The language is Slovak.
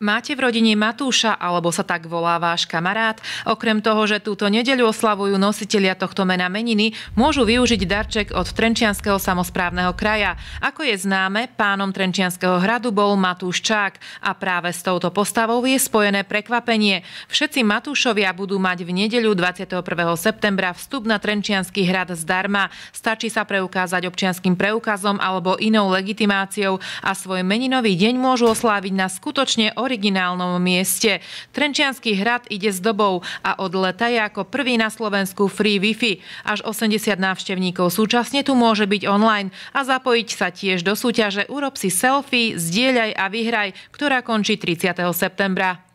Máte v rodine Matúša, alebo sa tak volá váš kamarát? Okrem toho, že túto nedeľu oslavujú nositelia tohto mena meniny, môžu využiť darček od Trenčianského samozprávneho kraja. Ako je známe, pánom Trenčianského hradu bol Matúš Čák a práve s touto postavou je spojené prekvapenie. Všetci Matúšovia budú mať v nedeľu 21. septembra vstup na Trenčianský hrad zdarma. Stačí sa preukázať občianským preukazom alebo inou legitimáciou a svoj meninový deň môžu osláviť na skutočne originálnom mieste. Trenčianský hrad ide s dobou a od leta je ako prvý na Slovensku free Wi-Fi. Až 80 návštevníkov súčasne tu môže byť online a zapojiť sa tiež do súťaže Urob si selfie, zdieľaj a vyhraj, ktorá končí 30. septembra.